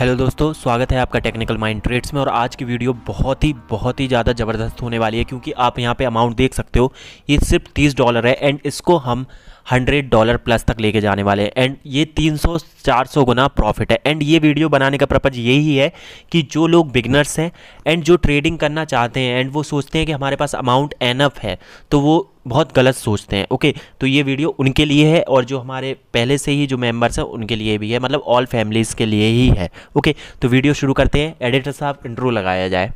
Hello दोस्तों स्वागत है आपका टेक्निकल माइंड ट्रेड्स में और आज की वीडियो बहुत ही बहुत ही ज़्यादा ज़बरदस्त होने वाली है क्योंकि आप यहाँ पे अमाउंट देख सकते हो ये सिर्फ 30 डॉलर है एंड इसको हम 100 डॉलर प्लस तक लेके जाने वाले हैं एंड ये 300 400 गुना प्रॉफिट है एंड ये वीडियो बनाने का पर्पज़ यही है कि जो लोग बिगनर्स हैं एंड जो ट्रेडिंग करना चाहते हैं एंड वो सोचते हैं कि हमारे पास अमाउंट एनफ है तो वो बहुत गलत सोचते हैं ओके तो ये वीडियो उनके लिए है और जो हमारे पहले से ही जो मेंबर्स हैं उनके लिए भी है मतलब ऑल फैमिलीज़ के लिए ही है ओके तो वीडियो शुरू करते हैं एडिटर साहब इंट्रो लगाया जाए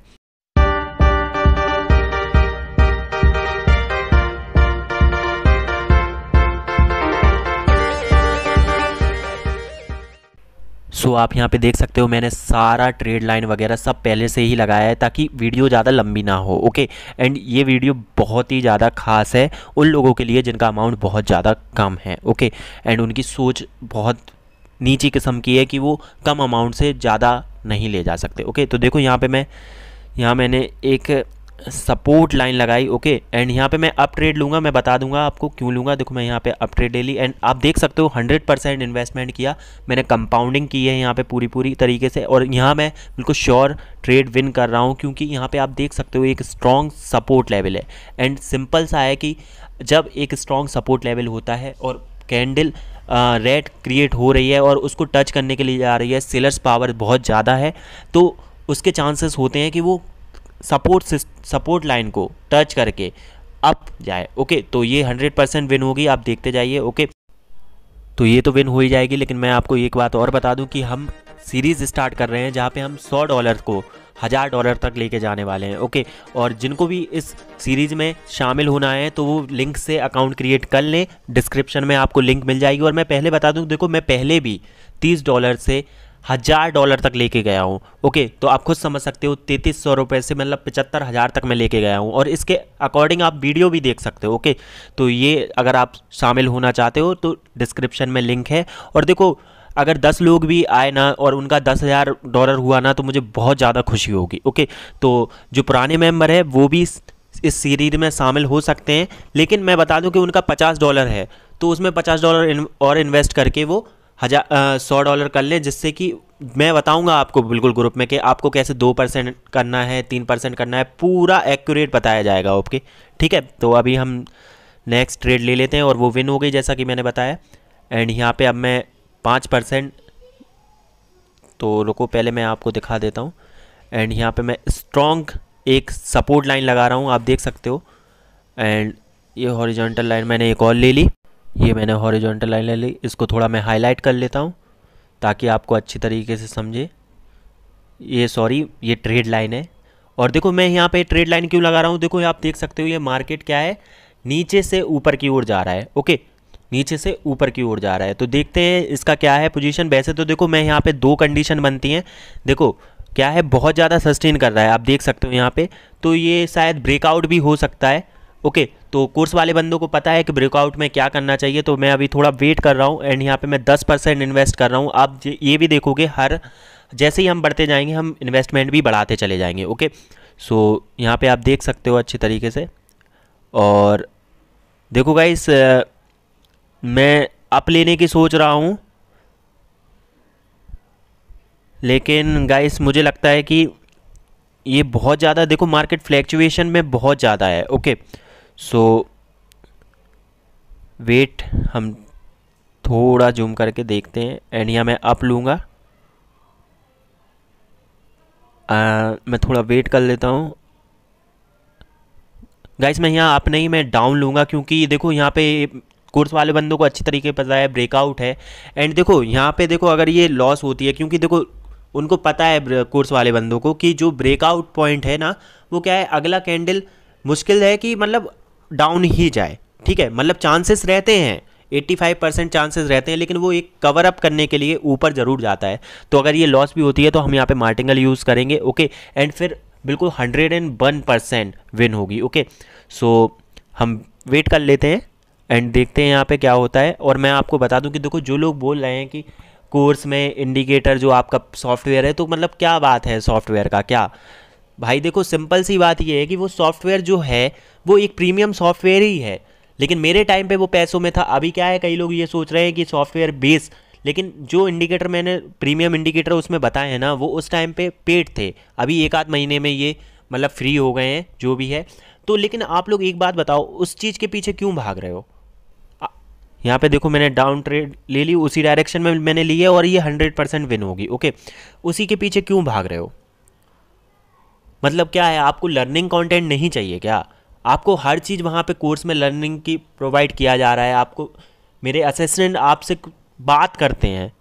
सो आप यहाँ पे देख सकते हो मैंने सारा ट्रेड लाइन वगैरह सब पहले से ही लगाया है ताकि वीडियो ज़्यादा लंबी ना हो ओके एंड ये वीडियो बहुत ही ज़्यादा खास है उन लोगों के लिए जिनका अमाउंट बहुत ज़्यादा कम है ओके एंड उनकी सोच बहुत नीची किस्म की है कि वो कम अमाउंट से ज़्यादा नहीं ले जा सकते ओके तो देखो यहाँ पर मैं यहाँ मैंने एक सपोर्ट लाइन लगाई ओके एंड यहाँ पे मैं अप ट्रेड लूँगा मैं बता दूंगा आपको क्यों लूँगा देखो मैं यहाँ पे अप ट्रेड डेली एंड आप देख सकते हो 100 परसेंट इन्वेस्टमेंट किया मैंने कंपाउंडिंग की है यहाँ पे पूरी पूरी तरीके से और यहाँ मैं बिल्कुल श्योर ट्रेड विन कर रहा हूँ क्योंकि यहाँ पर आप देख सकते हो एक स्ट्रॉन्ग सपोर्ट लेवल है एंड सिंपल सा है कि जब एक स्ट्रॉन्ग सपोर्ट लेवल होता है और कैंडल रेड क्रिएट हो रही है और उसको टच करने के लिए जा रही है सेलर्स पावर बहुत ज़्यादा है तो उसके चांसेस होते हैं कि वो सपोर्ट सपोर्ट लाइन को टच करके अप जाए ओके तो ये हंड्रेड परसेंट विन होगी आप देखते जाइए ओके तो ये तो विन हो ही जाएगी लेकिन मैं आपको एक बात और बता दूं कि हम सीरीज़ स्टार्ट कर रहे हैं जहाँ पे हम 100 डॉलर को हज़ार डॉलर तक लेके जाने वाले हैं ओके और जिनको भी इस सीरीज़ में शामिल होना है तो वो लिंक से अकाउंट क्रिएट कर लें डिस्क्रिप्शन में आपको लिंक मिल जाएगी और मैं पहले बता दूँ देखो मैं पहले भी तीस डॉलर से हज़ार डॉलर तक लेके गया हूँ ओके तो आप खुद समझ सकते हो तैंतीस सौ रुपये से मतलब पचहत्तर हज़ार तक मैं लेके गया हूँ और इसके अकॉर्डिंग आप वीडियो भी देख सकते हो ओके तो ये अगर आप शामिल होना चाहते हो तो डिस्क्रिप्शन में लिंक है और देखो अगर दस लोग भी आए ना और उनका दस हज़ार डॉलर हुआ ना तो मुझे बहुत ज़्यादा खुशी होगी ओके तो जो पुराने मेम्बर है वो भी इस सीरीज में शामिल हो सकते हैं लेकिन मैं बता दूं कि उनका पचास डॉलर है तो उसमें पचास डॉलर और इन्वेस्ट करके वो हज़ार सौ डॉलर कर लें जिससे कि मैं बताऊंगा आपको बिल्कुल ग्रुप में कि आपको कैसे दो परसेंट करना है तीन परसेंट करना है पूरा एक्यूरेट बताया जाएगा ओके ठीक है तो अभी हम नेक्स्ट ट्रेड ले लेते हैं और वो विन हो गई जैसा कि मैंने बताया एंड यहाँ पे अब मैं पाँच परसेंट तो रुको पहले मैं आपको दिखा देता हूँ एंड यहाँ पे मैं स्ट्रॉन्ग एक सपोर्ट लाइन लगा रहा हूँ आप देख सकते हो एंड ये हॉरिजॉन्टल लाइन मैंने एक और ले ली ये मैंने हॉरिजॉन्टल लाइन ले ली इसको थोड़ा मैं हाईलाइट कर लेता हूँ ताकि आपको अच्छी तरीके से समझे ये सॉरी ये ट्रेड लाइन है और देखो मैं यहाँ पे ट्रेड लाइन क्यों लगा रहा हूँ देखो आप देख सकते हो ये मार्केट क्या है नीचे से ऊपर की ओर जा रहा है ओके नीचे से ऊपर की ओर जा रहा है तो देखते हैं इसका क्या है पोजीशन वैसे तो देखो मैं यहाँ पे दो कंडीशन बनती हैं देखो क्या है बहुत ज़्यादा सस्टेन कर रहा है आप देख सकते हो यहाँ पे तो ये शायद ब्रेकआउट भी हो सकता है ओके तो कोर्स वाले बंदों को पता है कि ब्रेकआउट में क्या करना चाहिए तो मैं अभी थोड़ा वेट कर रहा हूँ एंड यहाँ पे मैं दस परसेंट इन्वेस्ट कर रहा हूँ आप ये भी देखोगे हर जैसे ही हम बढ़ते जाएंगे हम इन्वेस्टमेंट भी बढ़ाते चले जाएंगे ओके सो यहाँ पे आप देख सकते हो अच्छे तरीके से और देखो गाइस मैं अप लेने की सोच रहा हूँ लेकिन गाइस मुझे लगता है कि ये बहुत ज़्यादा देखो मार्केट फ्लैक्चुएशन में बहुत ज़्यादा है ओके okay? सो वेट हम थोड़ा जूम करके देखते हैं एंड यहाँ मैं अप लूँगा मैं थोड़ा वेट कर लेता हूँ गाइस मैं यहाँ अप नहीं मैं डाउन लूँगा क्योंकि देखो यहाँ पे कोर्स वाले बंदों को अच्छी तरीके पता है ब्रेकआउट है एंड देखो यहाँ पे देखो अगर ये लॉस होती है क्योंकि देखो उनको पता है कोर्स वाले बंदों को कि जो ब्रेकआउट पॉइंट है ना वो क्या है अगला कैंडल मुश्किल है कि मतलब डाउन ही जाए ठीक है मतलब चांसेस रहते हैं 85 परसेंट चांसेस रहते हैं लेकिन वो एक कवर अप करने के लिए ऊपर ज़रूर जाता है तो अगर ये लॉस भी होती है तो हम यहाँ पे मार्टिंगल यूज़ करेंगे ओके एंड फिर बिल्कुल 101 परसेंट विन होगी ओके सो हम वेट कर लेते हैं एंड देखते हैं यहाँ पे क्या होता है और मैं आपको बता दूँ कि देखो जो लोग बोल रहे हैं कि कोर्स में इंडिकेटर जो आपका सॉफ्टवेयर है तो मतलब क्या बात है सॉफ्टवेयर का क्या भाई देखो सिंपल सी बात यह है कि वो सॉफ्टवेयर जो है वो एक प्रीमियम सॉफ्टवेयर ही है लेकिन मेरे टाइम पे वो पैसों में था अभी क्या है कई लोग ये सोच रहे हैं कि सॉफ्टवेयर बेस लेकिन जो इंडिकेटर मैंने प्रीमियम इंडिकेटर उसमें बताए हैं ना वो उस टाइम पे पेड थे अभी एक आध महीने में ये मतलब फ्री हो गए हैं जो भी है तो लेकिन आप लोग एक बात बताओ उस चीज़ के पीछे क्यों भाग रहे हो यहाँ पे देखो मैंने डाउन ट्रेड ले ली उसी डायरेक्शन में मैंने ली है और ये हंड्रेड परसेंट विन होगी ओके उसी के पीछे क्यों भाग रहे हो मतलब क्या है आपको लर्निंग कंटेंट नहीं चाहिए क्या आपको हर चीज़ वहाँ पे कोर्स में लर्निंग की प्रोवाइड किया जा रहा है आपको मेरे असिस्टेंट आपसे बात करते हैं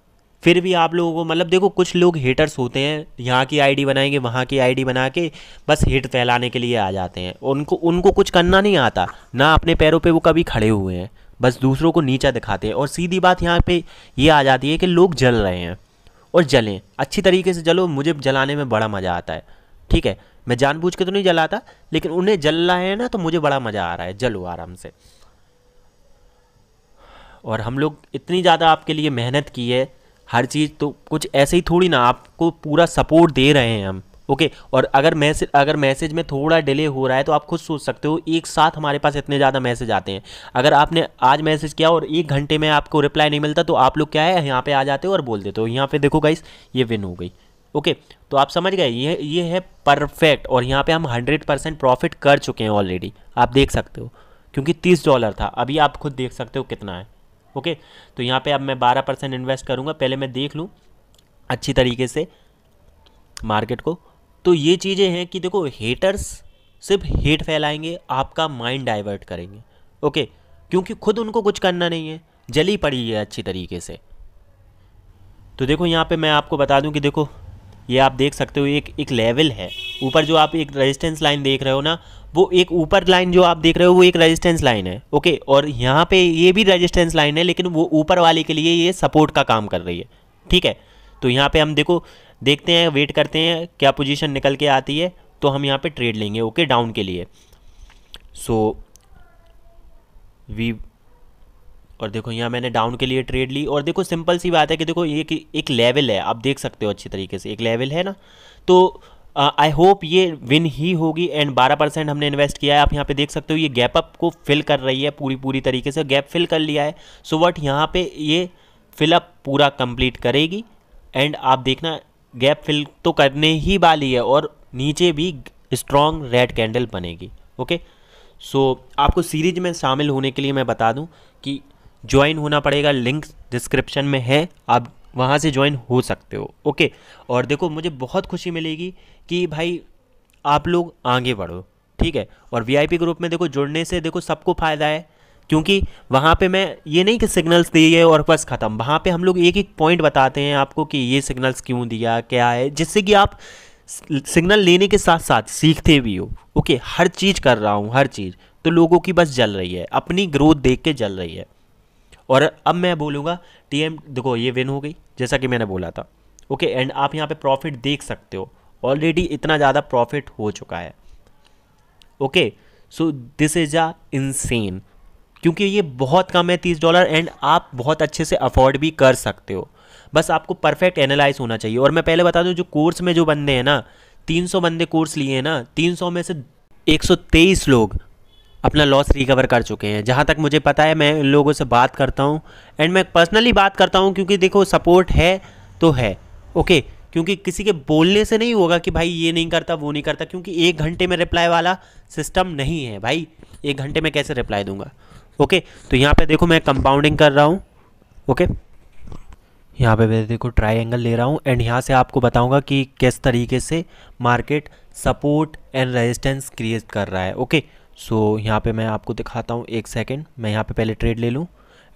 फिर भी आप लोगों को मतलब देखो कुछ लोग हेटर्स होते हैं यहाँ की आईडी बनाएंगे वहाँ की आईडी बना के बस हेट फैलाने के लिए आ जाते हैं उनको उनको कुछ करना नहीं आता ना अपने पैरों पे वो कभी खड़े हुए हैं बस दूसरों को नीचा दिखाते हैं और सीधी बात यहाँ पे ये आ जाती है कि लोग जल रहे हैं और जलें अच्छी तरीके से जलो मुझे जलाने में बड़ा मज़ा आता है ठीक है मैं जानबूझ के तो नहीं जलाता लेकिन उन्हें जल रहा है ना तो मुझे बड़ा मज़ा आ रहा है जलो आराम से और हम लोग इतनी ज़्यादा आपके लिए मेहनत की है हर चीज़ तो कुछ ऐसे ही थोड़ी ना आपको पूरा सपोर्ट दे रहे हैं हम ओके और अगर मैसेज अगर मैसेज में थोड़ा डिले हो रहा है तो आप खुद सोच सकते हो एक साथ हमारे पास इतने ज़्यादा मैसेज आते हैं अगर आपने आज मैसेज किया और एक घंटे में आपको रिप्लाई नहीं मिलता तो आप लोग क्या है यहाँ पे आ जाते हो और बोल देते हो यहाँ पे देखो गाइस ये विन हो गई ओके तो आप समझ गए ये ये है परफेक्ट और यहाँ पे हम हंड्रेड परसेंट प्रॉफिट कर चुके हैं ऑलरेडी आप देख सकते हो क्योंकि तीस डॉलर था अभी आप खुद देख सकते हो कितना है ओके तो यहाँ पे अब मैं बारह परसेंट इन्वेस्ट करूँगा पहले मैं देख लूँ अच्छी तरीके से मार्केट को तो ये चीज़ें हैं कि देखो हेटर्स सिर्फ हेट फैलाएंगे आपका माइंड डाइवर्ट करेंगे ओके क्योंकि खुद उनको कुछ करना नहीं है जली पड़ी है अच्छी तरीके से तो देखो यहाँ पे मैं आपको बता दूं कि देखो ये आप देख सकते हो एक एक लेवल है ऊपर जो आप एक रेजिस्टेंस लाइन देख रहे हो ना वो एक ऊपर लाइन जो आप देख रहे हो वो एक रेजिस्टेंस लाइन है ओके और यहाँ पे ये भी रेजिस्टेंस लाइन है लेकिन वो ऊपर वाले के लिए ये सपोर्ट का काम कर रही है ठीक है तो यहाँ पे हम देखो देखते हैं वेट करते हैं क्या पोजिशन निकल के आती है तो हम यहाँ पर ट्रेड लेंगे ओके डाउन के लिए सो वी और देखो यहाँ मैंने डाउन के लिए ट्रेड ली और देखो सिंपल सी बात है कि देखो ये एक, एक लेवल है आप देख सकते हो अच्छी तरीके से एक लेवल है ना तो आई uh, होप ये विन ही होगी एंड 12 परसेंट हमने इन्वेस्ट किया है आप यहाँ पे देख सकते हो ये गैप अप को फिल कर रही है पूरी पूरी तरीके से गैप फिल कर लिया है सो वट यहाँ पे ये फिलअप पूरा कंप्लीट करेगी एंड आप देखना गैप फिल तो करने ही वाली है और नीचे भी स्ट्रॉन्ग रेड कैंडल बनेगी ओके सो so, आपको सीरीज में शामिल होने के लिए मैं बता दूं कि ज्वाइन होना पड़ेगा लिंक डिस्क्रिप्शन में है आप वहाँ से ज्वाइन हो सकते हो ओके और देखो मुझे बहुत खुशी मिलेगी कि भाई आप लोग आगे बढ़ो ठीक है और वीआईपी ग्रुप में देखो जुड़ने से देखो सबको फ़ायदा है क्योंकि वहाँ पे मैं ये नहीं कि सिग्नल्स दिए और बस ख़त्म वहाँ पे हम लोग एक एक पॉइंट बताते हैं आपको कि ये सिग्नल्स क्यों दिया क्या है जिससे कि आप सिग्नल लेने के साथ साथ सीखते भी हो ओके हर चीज़ कर रहा हूँ हर चीज़ तो लोगों की बस जल रही है अपनी ग्रोथ देख के जल रही है और अब मैं बोलूँगा टी देखो ये विन हो गई जैसा कि मैंने बोला था ओके एंड आप यहाँ पे प्रॉफिट देख सकते हो ऑलरेडी इतना ज़्यादा प्रॉफिट हो चुका है okay so this is a insane क्योंकि ये बहुत कम है तीस डॉलर एंड आप बहुत अच्छे से अफोर्ड भी कर सकते हो बस आपको परफेक्ट एनालाइज होना चाहिए और मैं पहले बता दूँ जो कोर्स में जो बंदे हैं ना 300 बंदे कोर्स लिए हैं ना 300 में से 123 लोग अपना लॉस रिकवर कर चुके हैं जहाँ तक मुझे पता है मैं इन लोगों से बात करता हूँ एंड मैं पर्सनली बात करता हूँ क्योंकि देखो सपोर्ट है तो है ओके okay, क्योंकि किसी के बोलने से नहीं होगा कि भाई ये नहीं करता वो नहीं करता क्योंकि एक घंटे में रिप्लाई वाला सिस्टम नहीं है भाई एक घंटे में कैसे रिप्लाई दूंगा ओके okay, तो यहाँ पे देखो मैं कंपाउंडिंग कर रहा हूँ ओके okay? यहाँ पे मैं देखो एंगल ले रहा हूँ एंड यहाँ से आपको बताऊँगा कि किस तरीके से market support and resistance create कर रहा है ओके okay? सो so, यहाँ पे मैं आपको दिखाता हूँ एक सेकेंड मैं यहाँ पे पहले ट्रेड ले लूँ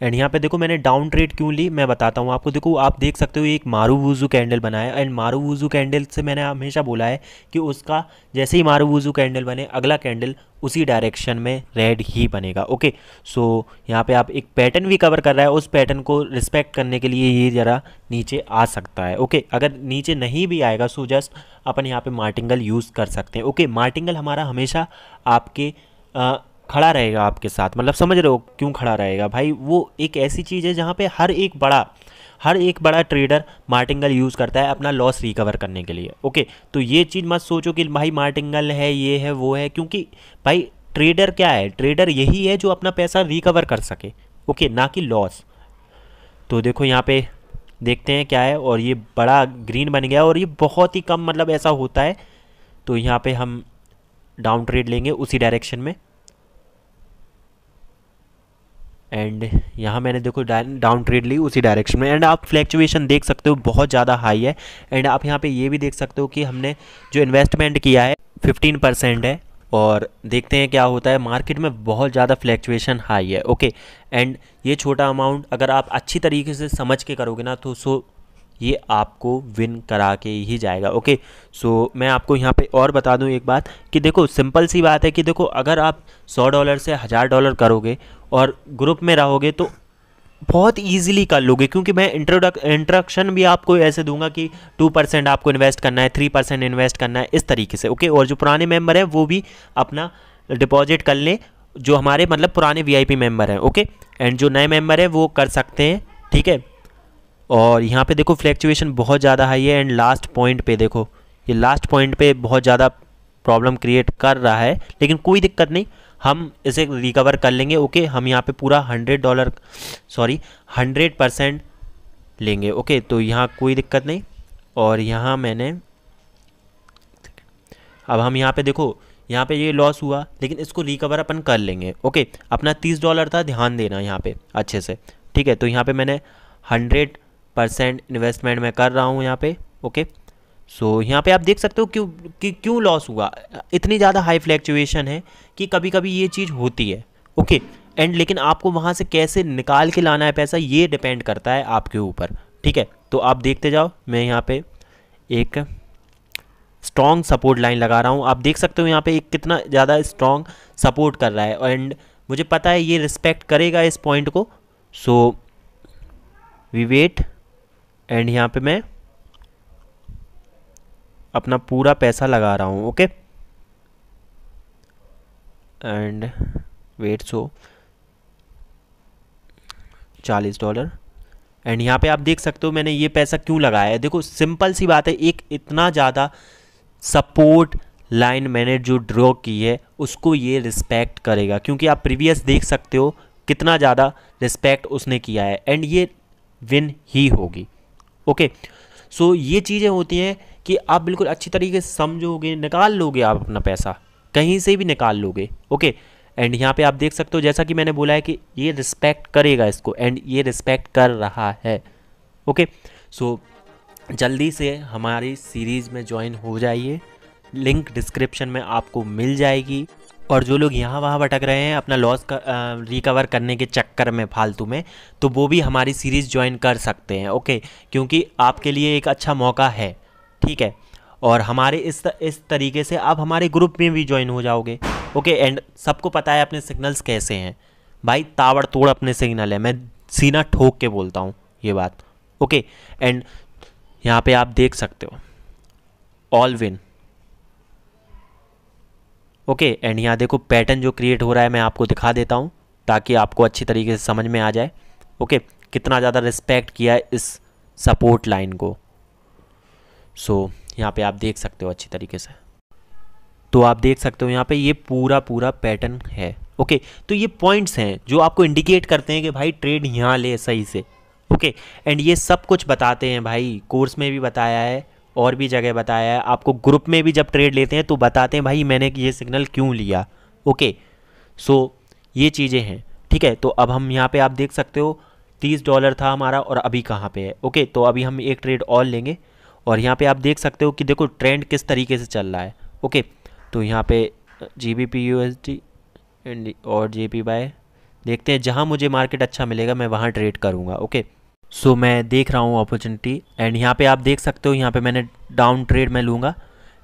एंड यहाँ पे देखो मैंने डाउन ट्रेड क्यों ली मैं बताता हूँ आपको देखो आप देख सकते हो एक मारू वूजू कैंडल बना है एंड मारू वूजू कैंडल से मैंने हमेशा बोला है कि उसका जैसे ही मारू वूजू कैंडल बने अगला कैंडल उसी डायरेक्शन में रेड ही बनेगा ओके सो so, यहाँ पे आप एक पैटर्न भी कवर कर रहा है उस पैटर्न को रिस्पेक्ट करने के लिए ये ज़रा नीचे आ सकता है ओके अगर नीचे नहीं भी आएगा सो जस्ट अपन यहाँ पर मार्टिंगल यूज़ कर सकते हैं ओके मार्टिंगल हमारा हमेशा आपके आ, खड़ा रहेगा आपके साथ मतलब समझ रहे हो क्यों खड़ा रहेगा भाई वो एक ऐसी चीज़ है जहाँ पे हर एक बड़ा हर एक बड़ा ट्रेडर मार्टिंगल यूज़ करता है अपना लॉस रिकवर करने के लिए ओके तो ये चीज़ मत सोचो कि भाई मार्टिंगल है ये है वो है क्योंकि भाई ट्रेडर क्या है ट्रेडर यही है जो अपना पैसा रिकवर कर सके ओके ना कि लॉस तो देखो यहाँ पे देखते हैं क्या है और ये बड़ा ग्रीन बन गया और ये बहुत ही कम मतलब ऐसा होता है तो यहाँ पे हम डाउन ट्रेड लेंगे उसी डायरेक्शन में एंड यहाँ मैंने देखो डाउन ट्रेड ली उसी डायरेक्शन में एंड आप फ्लैक्चुएशन देख सकते हो बहुत ज़्यादा हाई है एंड आप यहाँ पे ये भी देख सकते हो कि हमने जो इन्वेस्टमेंट किया है 15 परसेंट है और देखते हैं क्या होता है मार्केट में बहुत ज़्यादा फ्लैक्चुएशन हाई है ओके एंड ये छोटा अमाउंट अगर आप अच्छी तरीके से समझ के करोगे ना तो सो ये आपको विन करा के ही जाएगा ओके सो so, मैं आपको यहाँ पे और बता दूँ एक बात कि देखो सिंपल सी बात है कि देखो अगर आप सौ डॉलर से हज़ार डॉलर करोगे और ग्रुप में रहोगे तो बहुत इजीली कर लोगे क्योंकि मैं इंट्रोडक इंट्रोडक्शन भी आपको ऐसे दूंगा कि टू परसेंट आपको इन्वेस्ट करना है थ्री परसेंट इन्वेस्ट करना है इस तरीके से ओके और जो पुराने मेंबर हैं वो भी अपना डिपॉजिट कर लें जो हमारे मतलब पुराने वीआईपी मेंबर हैं ओके एंड जो नए मेंबर हैं वो कर सकते हैं ठीक है और यहाँ पे देखो फ्लैक्चुएशन बहुत ज़्यादा हाई है एंड लास्ट पॉइंट पे देखो ये लास्ट पॉइंट पे बहुत ज़्यादा प्रॉब्लम क्रिएट कर रहा है लेकिन कोई दिक्कत नहीं हम इसे रिकवर कर लेंगे ओके हम यहाँ पे पूरा hundred dollar sorry hundred percent लेंगे ओके तो यहाँ कोई दिक्कत नहीं और यहाँ मैंने अब हम यहाँ पर देखो यहाँ पे ये लॉस हुआ लेकिन इसको रिकवर अपन कर लेंगे ओके अपना तीस डॉलर था ध्यान देना यहाँ पे अच्छे से ठीक है तो यहाँ पे मैंने हंड्रेड परसेंट इन्वेस्टमेंट मैं कर रहा हूँ यहाँ पे ओके सो so, यहाँ पे आप देख सकते हो क्यों कि क्यों लॉस हुआ इतनी ज़्यादा हाई फ्लैक्चुएशन है कि कभी कभी ये चीज़ होती है ओके एंड लेकिन आपको वहाँ से कैसे निकाल के लाना है पैसा ये डिपेंड करता है आपके ऊपर ठीक है तो आप देखते जाओ मैं यहाँ पे एक स्ट्रॉन्ग सपोर्ट लाइन लगा रहा हूँ आप देख सकते हो यहाँ पे एक कितना ज़्यादा स्ट्रॉन्ग सपोर्ट कर रहा है एंड मुझे पता है ये रिस्पेक्ट करेगा इस पॉइंट को सो वी वेट एंड यहाँ पे मैं अपना पूरा पैसा लगा रहा हूँ ओके एंड वेट सो चालीस डॉलर एंड यहाँ पे आप देख सकते हो मैंने ये पैसा क्यों लगाया है देखो सिंपल सी बात है एक इतना ज़्यादा सपोर्ट लाइन मैंने जो ड्रॉ की है उसको ये रिस्पेक्ट करेगा क्योंकि आप प्रीवियस देख सकते हो कितना ज़्यादा रिस्पेक्ट उसने किया है एंड ये विन ही होगी ओके सो ये चीज़ें होती हैं कि आप बिल्कुल अच्छी तरीके से समझोगे निकाल लोगे आप अपना पैसा कहीं से भी निकाल लोगे ओके एंड यहाँ पे आप देख सकते हो जैसा कि मैंने बोला है कि ये रिस्पेक्ट करेगा इसको एंड ये रिस्पेक्ट कर रहा है ओके सो जल्दी से हमारी सीरीज़ में ज्वाइन हो जाइए लिंक डिस्क्रिप्शन में आपको मिल जाएगी और जो लोग यहाँ वहाँ भटक रहे हैं अपना लॉस कर, रिकवर करने के चक्कर में फालतू में तो वो भी हमारी सीरीज़ ज्वाइन कर सकते हैं ओके क्योंकि आपके लिए एक अच्छा मौका है ठीक है और हमारे इस इस तरीके से आप हमारे ग्रुप में भी ज्वाइन हो जाओगे ओके एंड सबको पता है अपने सिग्नल्स कैसे हैं भाई ताबड़तोड़ अपने सिग्नल है मैं सीना ठोक के बोलता हूँ ये बात ओके एंड यहाँ पे आप देख सकते हो ऑल विन ओके एंड यहाँ देखो पैटर्न जो क्रिएट हो रहा है मैं आपको दिखा देता हूँ ताकि आपको अच्छी तरीके से समझ में आ जाए ओके कितना ज़्यादा रिस्पेक्ट किया है इस सपोर्ट लाइन को सो so, यहाँ पे आप देख सकते हो अच्छी तरीके से तो आप देख सकते हो यहाँ पे ये पूरा पूरा पैटर्न है ओके तो ये पॉइंट्स हैं जो आपको इंडिकेट करते हैं कि भाई ट्रेड यहाँ ले सही से ओके एंड ये सब कुछ बताते हैं भाई कोर्स में भी बताया है और भी जगह बताया है आपको ग्रुप में भी जब ट्रेड लेते हैं तो बताते हैं भाई मैंने ये सिग्नल क्यों लिया ओके सो ये चीज़ें हैं ठीक है तो अब हम यहाँ पे आप देख सकते हो तीस डॉलर था हमारा और अभी कहाँ पे है ओके तो अभी हम एक ट्रेड और लेंगे और यहाँ पे आप देख सकते हो कि देखो ट्रेंड किस तरीके से चल रहा है ओके तो यहाँ पे G B P U S D and और जे पी बाय देखते हैं जहाँ मुझे मार्केट अच्छा मिलेगा मैं वहाँ ट्रेड करूँगा ओके सो so, मैं देख रहा हूँ अपॉर्चुनिटी एंड यहाँ पे आप देख सकते हो यहाँ पे मैंने डाउन ट्रेड मैं लूँगा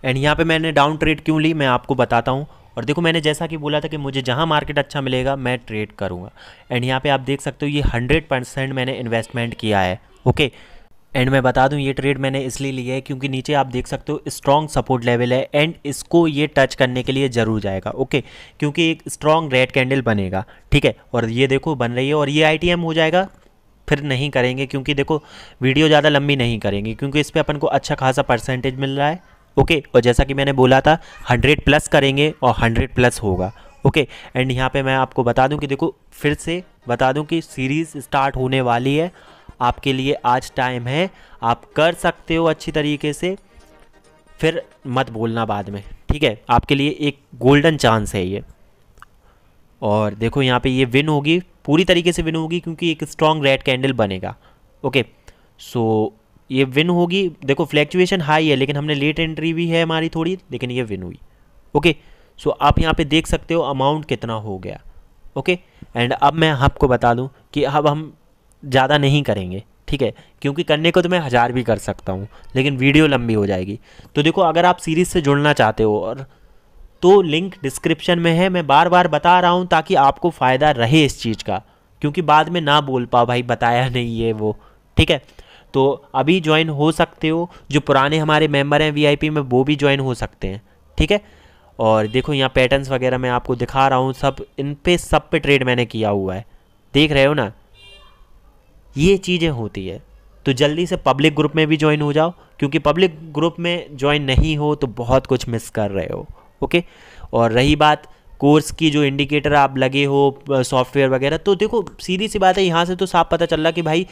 एंड यहाँ पे मैंने डाउन ट्रेड क्यों ली मैं आपको बताता हूँ और देखो मैंने जैसा कि बोला था कि मुझे जहाँ मार्केट अच्छा मिलेगा मैं ट्रेड करूँगा एंड यहाँ पे आप देख सकते हो ये हंड्रेड परसेंट मैंने इन्वेस्टमेंट किया है ओके एंड मैं बता दूँ ये ट्रेड मैंने इसलिए लिया है क्योंकि नीचे आप देख सकते हो स्ट्रॉन्ग सपोर्ट लेवल है एंड इसको ये टच करने के लिए ज़रूर जाएगा ओके क्योंकि एक स्ट्रॉन्ग रेड कैंडल बनेगा ठीक है और ये देखो बन रही है और ये आई हो जाएगा फिर नहीं करेंगे क्योंकि देखो वीडियो ज़्यादा लंबी नहीं करेंगे क्योंकि इस पर अपन को अच्छा खासा परसेंटेज मिल रहा है ओके और जैसा कि मैंने बोला था हंड्रेड प्लस करेंगे और हंड्रेड प्लस होगा ओके एंड यहाँ पे मैं आपको बता दूँ कि देखो फिर से बता दूँ कि सीरीज़ स्टार्ट होने वाली है आपके लिए आज टाइम है आप कर सकते हो अच्छी तरीके से फिर मत बोलना बाद में ठीक है आपके लिए एक गोल्डन चांस है ये और देखो यहाँ पे ये विन होगी पूरी तरीके से विन होगी क्योंकि एक स्ट्रॉन्ग रेड कैंडल बनेगा ओके सो ये विन होगी देखो फ्लैक्चुएशन हाई है लेकिन हमने लेट एंट्री भी है हमारी थोड़ी लेकिन ये विन हुई ओके सो आप यहाँ पे देख सकते हो अमाउंट कितना हो गया ओके एंड अब मैं आपको बता दूँ कि अब हम ज़्यादा नहीं करेंगे ठीक है क्योंकि करने को तो मैं हज़ार भी कर सकता हूँ लेकिन वीडियो लंबी हो जाएगी तो देखो अगर आप सीरीज़ से जुड़ना चाहते हो और तो लिंक डिस्क्रिप्शन में है मैं बार बार बता रहा हूँ ताकि आपको फ़ायदा रहे इस चीज़ का क्योंकि बाद में ना बोल पाओ भाई बताया नहीं ये वो ठीक है तो अभी ज्वाइन हो सकते हो जो पुराने हमारे मेंबर हैं वीआईपी में वो भी ज्वाइन हो सकते हैं ठीक है और देखो यहाँ पैटर्न्स वगैरह मैं आपको दिखा रहा हूँ सब इन पे सब पे ट्रेड मैंने किया हुआ है देख रहे हो ना ये चीज़ें होती है तो जल्दी से पब्लिक ग्रुप में भी ज्वाइन हो जाओ क्योंकि पब्लिक ग्रुप में ज्वाइन नहीं हो तो बहुत कुछ मिस कर रहे हो ओके और रही बात कोर्स की जो इंडिकेटर आप लगे हो सॉफ्टवेयर वगैरह तो देखो सीधी सी बात है यहाँ से तो साफ पता चल रहा कि भाई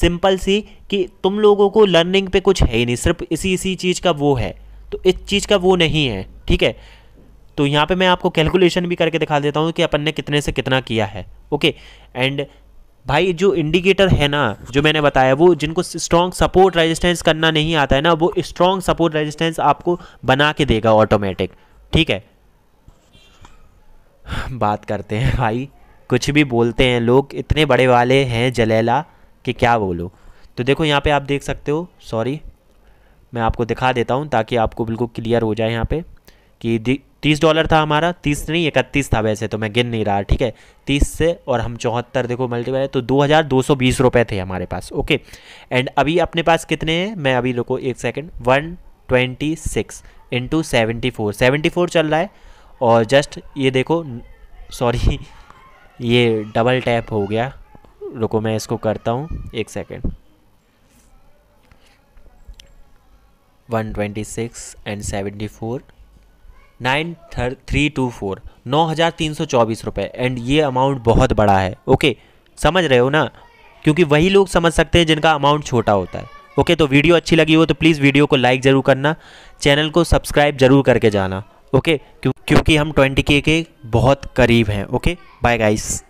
सिंपल सी कि तुम लोगों को लर्निंग पे कुछ है ही नहीं सिर्फ इसी इसी चीज़ का वो है तो इस चीज़ का वो नहीं है ठीक है तो यहाँ पे मैं आपको कैलकुलेशन भी करके दिखा देता हूँ कि अपन ने कितने से कितना किया है ओके एंड भाई जो इंडिकेटर है ना जो मैंने बताया वो जिनको स्ट्रॉन्ग सपोर्ट रेजिस्टेंस करना नहीं आता है ना वो स्ट्रॉन्ग सपोर्ट रेजिस्टेंस आपको बना के देगा ऑटोमेटिक ठीक है बात करते हैं भाई कुछ भी बोलते हैं लोग इतने बड़े वाले हैं जलेला कि क्या बोलो तो देखो यहाँ पे आप देख सकते हो सॉरी मैं आपको दिखा देता हूँ ताकि आपको बिल्कुल क्लियर हो जाए यहाँ पे कि तीस डॉलर था हमारा तीस नहीं इकतीस था वैसे तो मैं गिन नहीं रहा ठीक है तीस से और हम चौहत्तर देखो मल्टीप्लाई तो दो हज़ार दो सौ बीस रुपये थे हमारे पास ओके एंड अभी अपने पास कितने हैं मैं अभी रुको एक second one twenty six into seventy four seventy four चल रहा है और जस्ट ये देखो सॉरी ये डबल टैप हो गया रुको मैं इसको करता हूँ एक second one twenty six and seventy four nine थर थ्री टू फोर नौ हज़ार तीन सौ चौबीस रुपये एंड ये अमाउंट बहुत बड़ा है ओके समझ रहे हो ना क्योंकि वही लोग समझ सकते हैं जिनका अमाउंट छोटा होता है ओके तो वीडियो अच्छी लगी हो तो प्लीज़ वीडियो को लाइक ज़रूर करना चैनल को सब्सक्राइब ज़रूर करके जाना ओके क्योंकि हम ट्वेंटी के बहुत करीब हैं ओके बाय गाइस